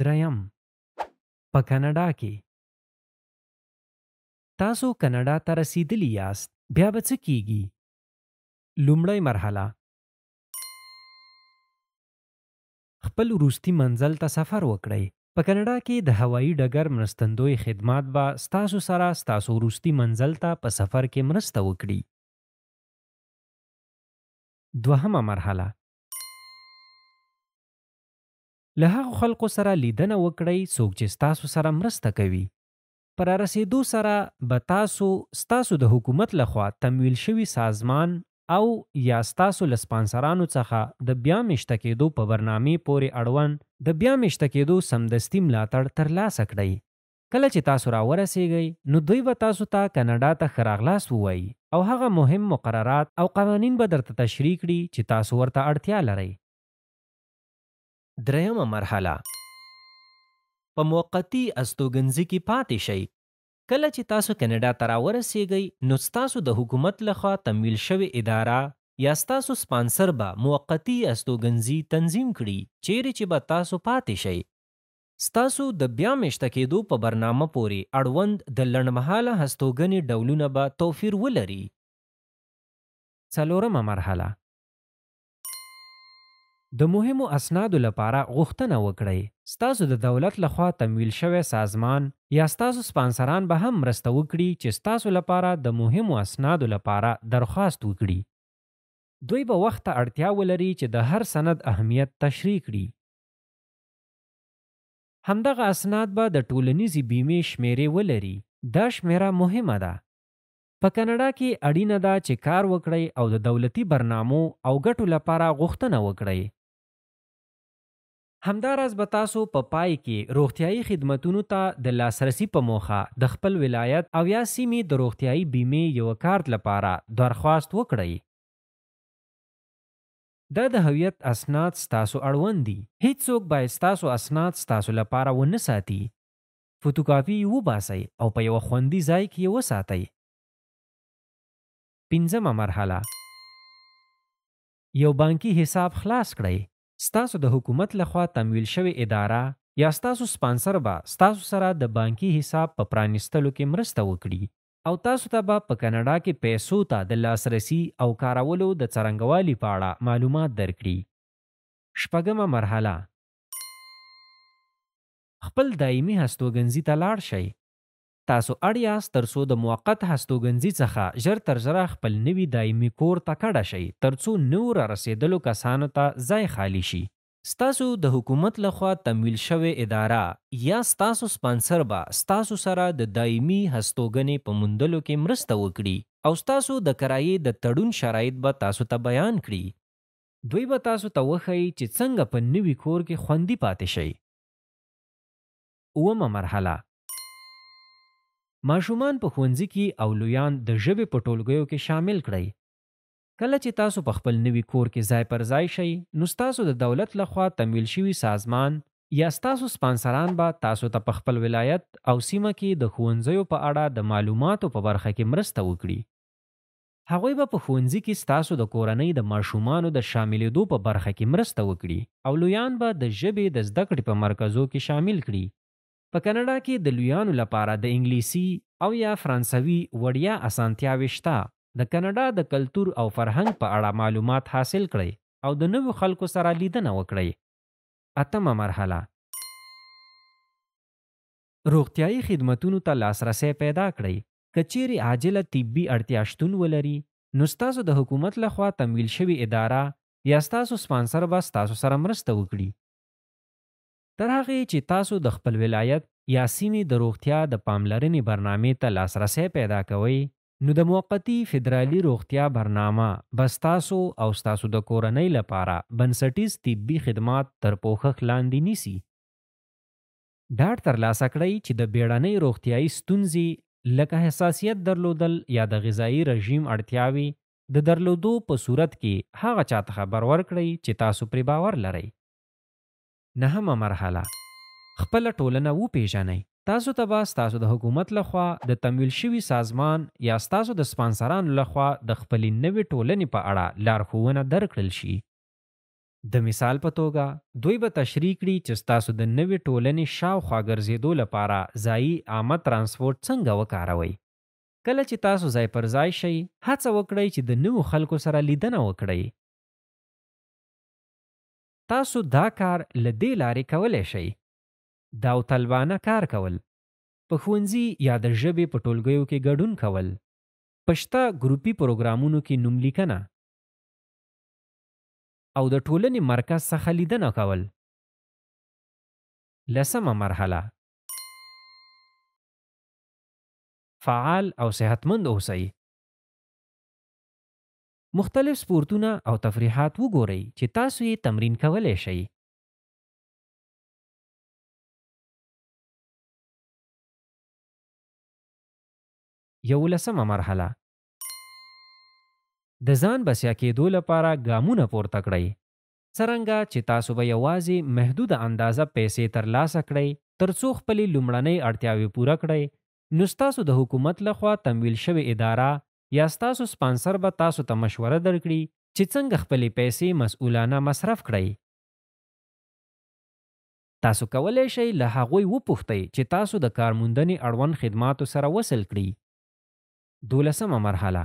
دریم په کاناډا کې تاسو کاناډا ته رسیدلی یاست بیا به څه کیږي لومړی مرحله خپل وروستي منزل ته سفر وکړئ په کاناډا کې د هوایي ډګر مرستندوی خدمات به ستاسو سره ستاسو وروستي منزل ته په سفر کې مرسته وکړي دوهمه مرحله له هغه خلکو سره لیدنه وکړئ څوک چې تاسو سره مرسته کوي پر رسیدو سره به تاسو ستاسو د حکومت لخوا تمویل شوی سازمان او یا ستاسو له سپانسرانو څخه د بیا مشته کېدو په برنامې پورې اړوند د بیا مشته کېدو سمدستي ملاتړ ترلاسه کړئ کله چې تاسو راورسیږئ نو دوی به تاسو ته تا کاناډا ته خراغلاس ووایي او هغه مهم مقررات او قوانین به درته تشریح کړي چې تاسو ورته اړتیا لرئ دریمه مرحله په موقتی استوګنځي کې پاتې شئ کله چې تاسو کینیډا ته راورسیږئ نو تاسو د حکومت لخوا تمویل شوی اداره یا تاسو سپانسر به موقتی استوګنځي تنظیم کړي چیرې چې به تاسو پاتې شئ ستاسو د بیا میشته کېدو په برنامه پورې اړوند د لنډمحاله هستوګنې ډولونه به توفیر ولري څلورمه مرحله د مهمو اسنادو لپاره غوښتنه وکړئ ستاسو د دولت لخوا تمویل شوی سازمان یا ستاسو سپانسران به هم مرسته وکړي چې ستاسو لپاره د مهمو اسنادو لپاره درخواست وکړي دوی به وخت ته اړتیا ولري چې د هر سند اهمیت تشریح کړي همدغه اسناد به د ټولنیزې بیمې شمیرې ولري دا شمیره مهمه ده په کاناډا کې اړینه ده چې کار وکړئ او د دولتي برنامو او ګټو لپاره غوښتنه وکړئ همدارس به تاسو په پا پای کې روغتیايي خدماتو ته د لاسرسي په موخه د خپل ولایت او یا سیمې د روغتیايي بیمې یو کارت لپاره درخواست وکړئ دا د هویت اسناد ستاسو اړوند دي هیڅوک به ستاسو اسناد ستاسو لپاره ونه ساتي فوتوکاپي وباسئ او په یو خوندي ځای کې وساتئ پنځمه مرحله یو بانکي حساب خلاص کړئ ستاسو د حکومت لخوا تمویل شوی اداره یا ستاسو سپانسر به ستاسو سره د بانکي حساب په پرانیستلو کې مرسته وکړي او تاسو ته به په کاناډا کې پیسو ته د لاسرسي او کارولو د څرنګوالي په اړه معلومات درکړي شپږمه مرحله خپل دایمي هستوګنځي ته لاړ شئ تاسو اړ یاست ترڅو د موقت هستوګنځي څخه ژر تر ژره خپل نوي دایمي کور ته کډه شئ ترڅو نور رسیدلو کسانو ته ځای خالی شي ستاسو د حکومت لخوا تمویل شوی اداره یا ستاسو سپانسر به ستاسو سره د دایمي هستوګنې په موندلو کې مرسته وکړي او ستاسو د کرایې د تړون شرایط به تاسو ته بیان کړي دوی به تاسو ته وښیي چې څنګه په نوي کور کې خوندي پاتې شئ اومه مرحله ماشومان په ښوونځي کې او لویان د ژبې په ټولګیو کې شامل کړئ کله چې تاسو په خپل نوي کور کې ځای پر ځای شئ نو ستاسو د دولت لخوا تمویل شوي سازمان یا ستاسو سپانسران به تاسو ته په خپل ولایت او سیمه کې د ښوونځیو په اړه د معلوماتو په برخه کې مرسته وکړي هغوی به په ښوونځي کې ستاسو د کورنۍ د ماشومانو د شاملېدو په برخه کې مرسته وکړي او لویان به د ژبې د زده کړې په مرکزو کې شامل کړي په کاناډا کې د لویانو لپاره د انګلیسي او یا فرانسوي وړیا اسانتیاوې شته د کاناډا د کلتور او فرهنګ په اړه معلومات حاصل کړئ او د نوو خلکو سره لیدنه وکړئ اتمه مرحله روغتیايي خدمتونو ته لاسرسي پیدا کړئ کچېری عاجله طبي اړتیا شتون ولري نو ستاسو د حکومت لخوا تمویل شوی اداره یا ستاسو سپانسر به ستاسو سره مرسته وکړي تر هغه چې تاسو د خپل ولایت یا سیمې د روغتیا د پاملرنې برنامې ته لاسرسي پیدا کوئ نو د موقتی فدرالي روغتیا برنامه بس تاسو او تاسو د کورنۍ لپاره بنسټیز طبي خدمات تر پوښښ لاندې نیسی ډاډ ترلاسه کړئ چې د بیړنۍ روغتیايي ستونزې لکه حساسیت درلودل یا د غذایی رژیم اړتیاوي د درلودو په صورت کې هغه چاته خبر ورکړئ چې تاسو پرې باور لرئ نهمه مرحله خپل ټولنه وپیژنئ تاسو ته به ستاسو د حکومت لخوا د تمویل شوي سازمان یا ستاسو د سپانسرانو لخوا د خپلې نوې ټولنې په اړه لارښوونه درکړل شي د مثال په توګه دوی به تشریح کړي چې ستاسو د نوې ټولنې شاوخوا ګرځېدو لپاره ځایي عامه ترانسپورت څنګه وکاروئ کله چې تاسو ځای پر ځای شئ هڅه وکړئ چې د نوو خلکو سره لیدنه وکړئ تاسو دا کار له دې لارې کولی شئ داوطلبانه کار کول په ښوونځي یا د ژبې په ټولګیو کې ګډون کول پښتا ګروپی پروګرامونو کې نوملیکنه او د ټولنې مرکز څخه لیدنه کول لسمه مرحله فعال او صحتمند اوسئ مختلف سپورتونه او تفریحات وګورئ چې تاسو یې تمرین کولی شئ یولسمه مرحله د ځان بسیا کېدو لپاره ګامونه پورته کړئ څرنګه چې تاسو به یوازې محدود اندازه پیسې ترلاسه کړئ ترڅو خپلې لومړنۍ اړتیاوې پوره کړئ نو ستاسو د حکومت لخوا تمویل شوې اداره یا ستاسو سپانسر به تاسو ته مشوره درکړي چې څنګه خپلې پیسې مسؤلانه مصرف کړئ تاسو کولی شئ له هغوی وپوښتئ چې تاسو د کارموندنې اړوند خدماتو سره وصل کړي دولسمه مرحله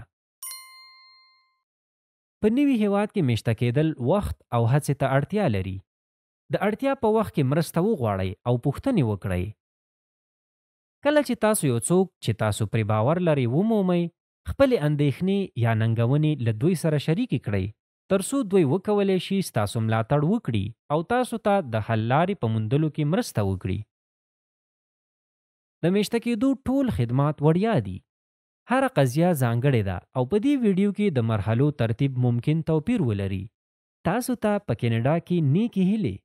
په نوي هیواد کې میشته کېدل وخت او هڅې ته اړتیا لري د اړتیا په وخت کې مرسته وغواړئ او پوښتنې وکړئ کله چې تاسو یو څوک چې تاسو پرې باور لرئ ومومئ خپلې اندېښنې یا ننګونې له دوی سره شریکې کړئ ترڅو دوی وکولی شي ستاسو ملاتړ وکړي او تاسو ته تا د حل لارې په موندلو کې مرسته وکړي د میشته کېدو ټول خدمات وړیا دي هر قضیه ځانګړې ده او په دې ویډیو کې د مرحلو ترتیب ممکن توپیر ولري تاسو ته تا په کینیډا کې کی نیکی هیلې